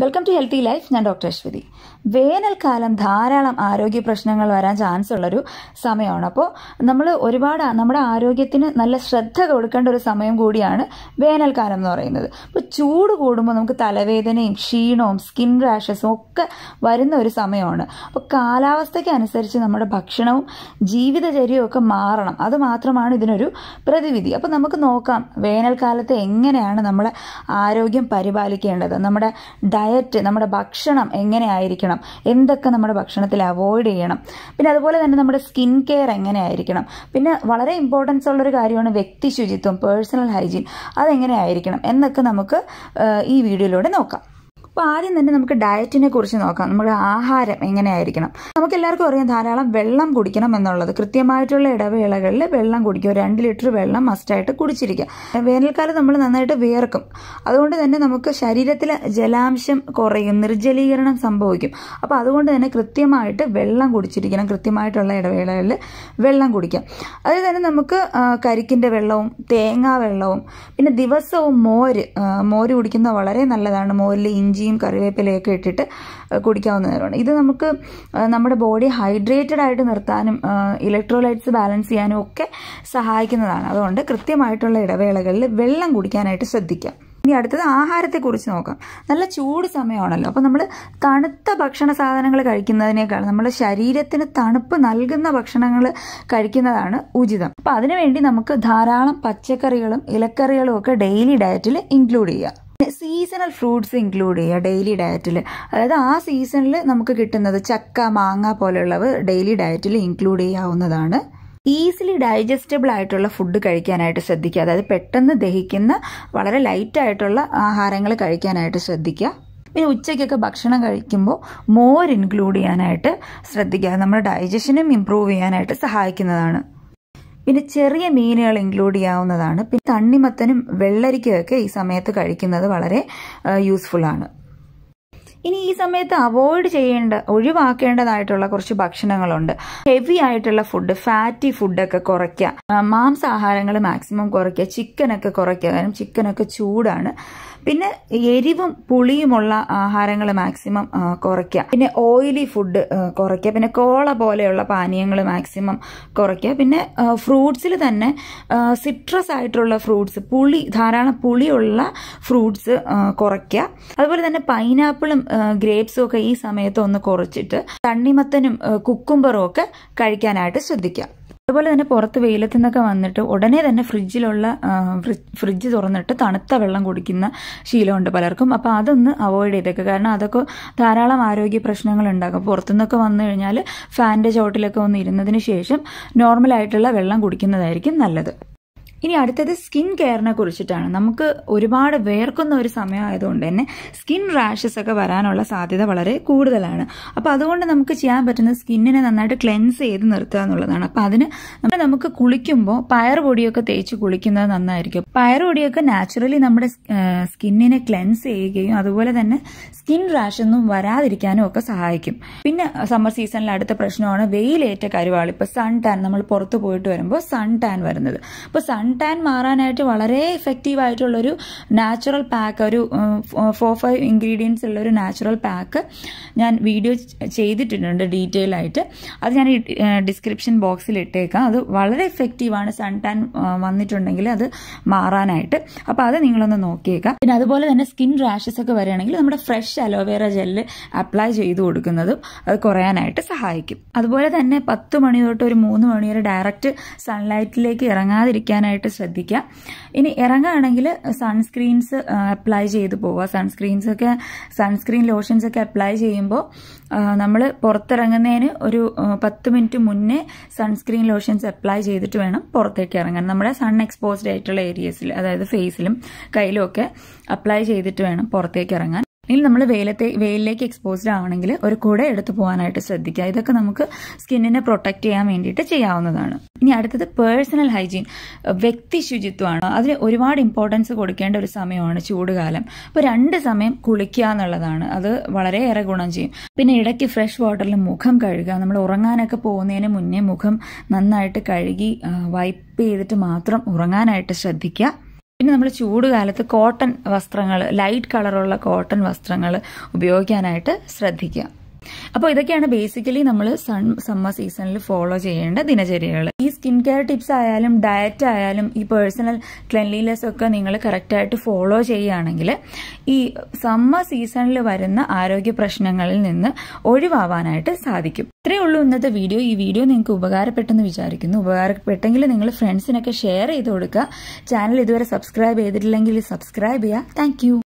welcome to healthy life ഞാൻ doctor Aswathy വേനൽക്കാലം ധാരാളം ആരോഗ്യ പ്രശ്നങ്ങൾ വരാൻ ചാൻസ് ഉള്ളൊരു സമയമാണ് അപ്പോൾ നമ്മൾ ഒരുപാട് നമ്മുടെ ആരോഗ്യത്തിന് നല്ല ശ്രദ്ധ കൊടുക്കേണ്ട ഒരു സമയം കൂടിയാണ് വേനൽക്കാലം എന്ന് പറയുന്നത് അപ്പോൾ ചൂട് കൂടുമ്പോൾ നമുക്ക് തലവേദനയും ക്ഷീണവും സ്കിൻ റാഷസും ഒക്കെ വരുന്ന ഒരു സമയമാണ് അപ്പോൾ കാലാവസ്ഥയ്ക്ക് അനുസരിച്ച് നമ്മുടെ ഭക്ഷണവും ജീവിതചര്യവും ഒക്കെ മാറണം അത് മാത്രമാണ് ഇതിനൊരു പ്രതിവിധി അപ്പോൾ നമുക്ക് നോക്കാം വേനൽക്കാലത്ത് എങ്ങനെയാണ് നമ്മളെ ആരോഗ്യം പരിപാലിക്കേണ്ടത് നമ്മുടെ ഡയറ്റ് നമ്മുടെ ഭക്ഷണം എങ്ങനെ ആയിരിക്കണം എന്തൊക്കെ നമ്മുടെ ഭക്ഷണത്തിൽ അവോയ്ഡ് ചെയ്യണം പിന്നെ അതുപോലെ തന്നെ നമ്മുടെ സ്കിൻ കെയർ എങ്ങനെ ആയിരിക്കണം പിന്നെ വളരെ ഇമ്പോർട്ടൻസ് ഉള്ളൊരു കാര്യമാണ് വ്യക്തി ശുചിത്വം പേഴ്സണൽ ഹൈജീൻ അതെങ്ങനെ ആയിരിക്കണം എന്നൊക്കെ നമുക്ക് ഈ വീഡിയോയിലൂടെ നോക്കാം അപ്പോൾ ആദ്യം തന്നെ നമുക്ക് ഡയറ്റിനെ കുറിച്ച് നോക്കാം നമ്മുടെ ആഹാരം എങ്ങനെയായിരിക്കണം നമുക്ക് എല്ലാവർക്കും അറിയാം ധാരാളം വെള്ളം കുടിക്കണം എന്നുള്ളത് കൃത്യമായിട്ടുള്ള ഇടവേളകളിൽ വെള്ളം കുടിക്കുക രണ്ട് ലിറ്റർ വെള്ളം മസ്റ്റായിട്ട് കുടിച്ചിരിക്കുക വേനൽക്കാലം നമ്മൾ നന്നായിട്ട് വിയർക്കും അതുകൊണ്ട് തന്നെ നമുക്ക് ശരീരത്തിലെ ജലാംശം കുറയും നിർജ്ജലീകരണം സംഭവിക്കും അപ്പോൾ അതുകൊണ്ട് തന്നെ കൃത്യമായിട്ട് വെള്ളം കുടിച്ചിരിക്കണം കൃത്യമായിട്ടുള്ള ഇടവേളകളിൽ വെള്ളം കുടിക്കാം അതിൽ തന്നെ നമുക്ക് കരിക്കിൻ്റെ വെള്ളവും തേങ്ങാ വെള്ളവും പിന്നെ ദിവസവും മോര് മോര് കുടിക്കുന്നത് വളരെ നല്ലതാണ് മോരിൽ ഇഞ്ചി ഇഞ്ചിയും കറിവേപ്പിലയൊക്കെ ഇട്ടിട്ട് കുടിക്കാവുന്നതാണ് ഇത് നമുക്ക് നമ്മുടെ ബോഡി ഹൈഡ്രേറ്റഡ് ആയിട്ട് നിർത്താനും ഇലക്ട്രോലൈറ്റ്സ് ബാലൻസ് ചെയ്യാനും ഒക്കെ സഹായിക്കുന്നതാണ് അതുകൊണ്ട് കൃത്യമായിട്ടുള്ള ഇടവേളകളിൽ വെള്ളം കുടിക്കാനായിട്ട് ശ്രദ്ധിക്കാം ഇനി അടുത്തത് ആഹാരത്തെക്കുറിച്ച് നോക്കാം നല്ല ചൂട് സമയമാണല്ലോ അപ്പോൾ നമ്മൾ തണുത്ത ഭക്ഷണ സാധനങ്ങൾ കഴിക്കുന്നതിനേക്കാൾ നമ്മുടെ ശരീരത്തിന് തണുപ്പ് നൽകുന്ന ഭക്ഷണങ്ങൾ കഴിക്കുന്നതാണ് ഉചിതം അപ്പോൾ അതിനുവേണ്ടി നമുക്ക് ധാരാളം പച്ചക്കറികളും ഇലക്കറികളും ഒക്കെ ഡെയിലി ഡയറ്റിൽ ഇൻക്ലൂഡ് ചെയ്യാം സീസണൽ ഫ്രൂട്ട്സ് ഇൻക്ലൂഡ് ചെയ്യുക ഡെയിലി ഡയറ്റിൽ അതായത് ആ സീസണിൽ നമുക്ക് കിട്ടുന്നത് ചക്ക മാങ്ങ പോലെയുള്ളവ ഡെയിലി ഡയറ്റിൽ ഇൻക്ലൂഡ് ചെയ്യാവുന്നതാണ് ഈസിലി ഡൈജസ്റ്റബിൾ ആയിട്ടുള്ള ഫുഡ് കഴിക്കാനായിട്ട് ശ്രദ്ധിക്കുക അതായത് പെട്ടെന്ന് ദഹിക്കുന്ന വളരെ ലൈറ്റ് ആയിട്ടുള്ള ആഹാരങ്ങൾ കഴിക്കാനായിട്ട് ശ്രദ്ധിക്കുക പിന്നെ ഉച്ചയ്ക്കൊക്കെ ഭക്ഷണം കഴിക്കുമ്പോൾ മോര് ഇൻക്ലൂഡ് ചെയ്യാനായിട്ട് ശ്രദ്ധിക്കുക നമ്മുടെ ഡൈജഷനും ഇമ്പ്രൂവ് ചെയ്യാനായിട്ട് സഹായിക്കുന്നതാണ് പിന്നെ ചെറിയ മീനുകൾ ഇൻക്ലൂഡ് ചെയ്യാവുന്നതാണ് പിന്നെ തണ്ണിമത്തനും വെള്ളരിക്കയൊക്കെ ഈ സമയത്ത് കഴിക്കുന്നത് വളരെ യൂസ്ഫുൾ ആണ് ഇനി ഈ സമയത്ത് അവോയ്ഡ് ചെയ്യേണ്ട ഒഴിവാക്കേണ്ടതായിട്ടുള്ള കുറച്ച് ഭക്ഷണങ്ങളുണ്ട് ഹെവി ആയിട്ടുള്ള ഫുഡ് ഫാറ്റി ഫുഡൊക്കെ കുറയ്ക്കുക മാംസാഹാരങ്ങൾ മാക്സിമം കുറയ്ക്കുക ചിക്കനൊക്കെ കുറയ്ക്കുക കാരണം ചിക്കനൊക്കെ ചൂടാണ് പിന്നെ എരിവും പുളിയുമുള്ള ആഹാരങ്ങൾ മാക്സിമം കുറയ്ക്കുക പിന്നെ ഓയിലി ഫുഡ് കുറയ്ക്കുക പിന്നെ കോള പോലെയുള്ള പാനീയങ്ങൾ മാക്സിമം കുറയ്ക്കുക പിന്നെ ഫ്രൂട്ട്സിൽ തന്നെ സിട്രസ് ആയിട്ടുള്ള ഫ്രൂട്ട്സ് പുളി ധാരാളം പുളിയുള്ള ഫ്രൂട്ട്സ് കുറയ്ക്കുക അതുപോലെ തന്നെ പൈനാപ്പിളും ഗ്രേപ്സും ഒക്കെ ഈ സമയത്ത് ഒന്ന് കുറച്ചിട്ട് തണ്ണിമത്തനും കുക്കുംബറും ഒക്കെ കഴിക്കാനായിട്ട് ശ്രദ്ധിക്കുക അതുപോലെ തന്നെ പുറത്ത് വെയിലത്തു നിന്നൊക്കെ വന്നിട്ട് ഉടനെ തന്നെ ഫ്രിഡ്ജിലുള്ള ഫ്രിഡ്ജ് തുറന്നിട്ട് തണുത്ത വെള്ളം കുടിക്കുന്ന ശീലമുണ്ട് പലർക്കും അപ്പോൾ അതൊന്ന് അവോയ്ഡ് ചെയ്തേക്കുക കാരണം അതൊക്കെ ധാരാളം ആരോഗ്യ പ്രശ്നങ്ങൾ ഉണ്ടാകും പുറത്തുനിന്നൊക്കെ വന്നു കഴിഞ്ഞാൽ ഫാൻ്റെ ചോട്ടിലൊക്കെ വന്ന് ഇരുന്നതിന് ശേഷം നോർമലായിട്ടുള്ള വെള്ളം കുടിക്കുന്നതായിരിക്കും നല്ലത് ഇനി അടുത്തത് സ്കിൻ കെയറിനെ കുറിച്ചിട്ടാണ് നമുക്ക് ഒരുപാട് വേർക്കുന്ന ഒരു സമയമായതുകൊണ്ട് തന്നെ സ്കിൻ റാഷസ് ഒക്കെ വരാനുള്ള സാധ്യത വളരെ കൂടുതലാണ് അപ്പോൾ അതുകൊണ്ട് നമുക്ക് ചെയ്യാൻ പറ്റുന്ന സ്കിന്നിനെ നന്നായിട്ട് ക്ലെൻസ് ചെയ്ത് നിർത്തുക എന്നുള്ളതാണ് അപ്പോൾ അതിന് നമുക്ക് കുളിക്കുമ്പോൾ പയർ പൊടിയൊക്കെ തേച്ച് കുളിക്കുന്നത് നന്നായിരിക്കും പയർ പൊടിയൊക്കെ നാച്ചുറലി നമ്മുടെ സ്കിന്നിനെ ക്ലെൻസ് ചെയ്യുകയും അതുപോലെ തന്നെ സ്കിൻ റാഷ് ഒന്നും വരാതിരിക്കാനും ഒക്കെ സഹായിക്കും പിന്നെ സമ്മർ സീസണിൽ അടുത്ത പ്രശ്നമാണ് വെയിലേറ്റ കരുവാളി ഇപ്പൊ സൺ ടാൻ നമ്മൾ പുറത്തു പോയിട്ട് വരുമ്പോൾ സൺ ടാൻ വരുന്നത് അപ്പോൾ സൺ ടാൻ മാറാനായിട്ട് വളരെ എഫക്റ്റീവ് ഒരു നാച്ചുറൽ പാക്ക് ഒരു ഫോർ ഫൈവ് ഇൻഗ്രീഡിയൻസ് ഉള്ള ഒരു നാച്ചുറൽ പാക്ക് ഞാൻ വീഡിയോ ചെയ്തിട്ടുണ്ട് ഡീറ്റെയിൽ ആയിട്ട് അത് ഞാൻ ഡിസ്ക്രിപ്ഷൻ ബോക്സിൽ ഇട്ടേക്കാം അത് വളരെ ആണ് സൺ ടാൻ വന്നിട്ടുണ്ടെങ്കിൽ അത് മാറാനായിട്ട് അപ്പോൾ അത് നിങ്ങളൊന്ന് നോക്കിയേക്കാം പിന്നെ അതുപോലെ തന്നെ സ്കിൻ റാഷസ് ഒക്കെ വരികയാണെങ്കിൽ നമ്മുടെ ഫ്രഷ് അലോവേറ ജെല്ല് അപ്ലൈ ചെയ്ത് കൊടുക്കുന്നതും അത് കുറയാനായിട്ട് സഹായിക്കും അതുപോലെ തന്നെ പത്ത് മണി തൊട്ട് ഒരു മൂന്ന് മണി വരെ ഡയറക്റ്റ് സൺലൈറ്റിലേക്ക് ഇറങ്ങാതിരിക്കാനായിട്ട് ശ്രദ്ധിക്കുക ഇനി ഇറങ്ങുകയാണെങ്കിൽ സൺസ്ക്രീൻസ് അപ്ലൈ ചെയ്ത് പോവുക സൺസ്ക്രീൻസ് ഒക്കെ സൺസ്ക്രീൻ ലോഷൻസ് ഒക്കെ അപ്ലൈ ചെയ്യുമ്പോൾ നമ്മൾ പുറത്തിറങ്ങുന്നതിന് ഒരു പത്ത് മിനിറ്റ് മുന്നേ സൺസ്ക്രീൻ ലോഷൻസ് അപ്ലൈ ചെയ്തിട്ട് വേണം പുറത്തേക്ക് ഇറങ്ങാൻ നമ്മുടെ സൺ എക്സ്പോസ്ഡ് ആയിട്ടുള്ള ഏരിയസിൽ അതായത് ഫേസിലും കയ്യിലും ഒക്കെ അപ്ലൈ ചെയ്തിട്ട് വേണം പുറത്തേക്ക് ഇറങ്ങാൻ ഇനി നമ്മൾ വെയിലത്തെ വെയിലിലേക്ക് എക്സ്പോസ്ഡ് ആവണമെങ്കിൽ ഒരു കുട എടുത്ത് പോകാനായിട്ട് ശ്രദ്ധിക്കുക ഇതൊക്കെ നമുക്ക് സ്കിന്നിനെ പ്രൊട്ടക്ട് ചെയ്യാൻ വേണ്ടിയിട്ട് ചെയ്യാവുന്നതാണ് ഇനി അടുത്തത് പേഴ്സണൽ ഹൈജീൻ വ്യക്തി ശുചിത്വമാണ് അതിന് ഒരുപാട് ഇമ്പോർട്ടൻസ് കൊടുക്കേണ്ട ഒരു സമയമാണ് ചൂടുകാലം അപ്പോൾ രണ്ട് സമയം കുളിക്കുക എന്നുള്ളതാണ് അത് വളരെയേറെ ഗുണം ചെയ്യും പിന്നെ ഇടയ്ക്ക് ഫ്രഷ് വാട്ടറിൽ മുഖം കഴുകുക നമ്മൾ ഉറങ്ങാനൊക്കെ പോകുന്നതിന് മുന്നേ മുഖം നന്നായിട്ട് കഴുകി വൈപ്പ് ചെയ്തിട്ട് മാത്രം ഉറങ്ങാനായിട്ട് ശ്രദ്ധിക്കുക പിന്നെ നമ്മൾ ചൂട് കാലത്ത് കോട്ടൺ വസ്ത്രങ്ങൾ ലൈറ്റ് കളറുള്ള കോട്ടൺ വസ്ത്രങ്ങൾ ഉപയോഗിക്കാനായിട്ട് ശ്രദ്ധിക്കുക അപ്പോൾ ഇതൊക്കെയാണ് ബേസിക്കലി നമ്മൾ സൺ സമ്മർ സീസണിൽ ഫോളോ ചെയ്യേണ്ട ദിനചര്യകൾ ഈ സ്കിൻ കെയർ ടിപ്സ് ആയാലും ഡയറ്റ് ആയാലും ഈ പേഴ്സണൽ ക്ലെൻലിനെസ് ഒക്കെ നിങ്ങൾ കറക്റ്റായിട്ട് ഫോളോ ചെയ്യുകയാണെങ്കിൽ ഈ സമ്മർ സീസണിൽ വരുന്ന ആരോഗ്യ പ്രശ്നങ്ങളിൽ നിന്ന് ഒഴിവാവാനായിട്ട് സാധിക്കും ഇത്രയേ ഉള്ളൂ ഇന്നത്തെ വീഡിയോ ഈ വീഡിയോ നിങ്ങൾക്ക് ഉപകാരപ്പെട്ടെന്ന് വിചാരിക്കുന്നു ഉപകാരപ്പെട്ടെങ്കിൽ നിങ്ങൾ ഫ്രണ്ട്സിനൊക്കെ ഷെയർ ചെയ്ത് കൊടുക്കുക ചാനൽ ഇതുവരെ സബ്സ്ക്രൈബ് ചെയ്തിട്ടില്ലെങ്കിൽ സബ്സ്ക്രൈബ് ചെയ്യുക താങ്ക്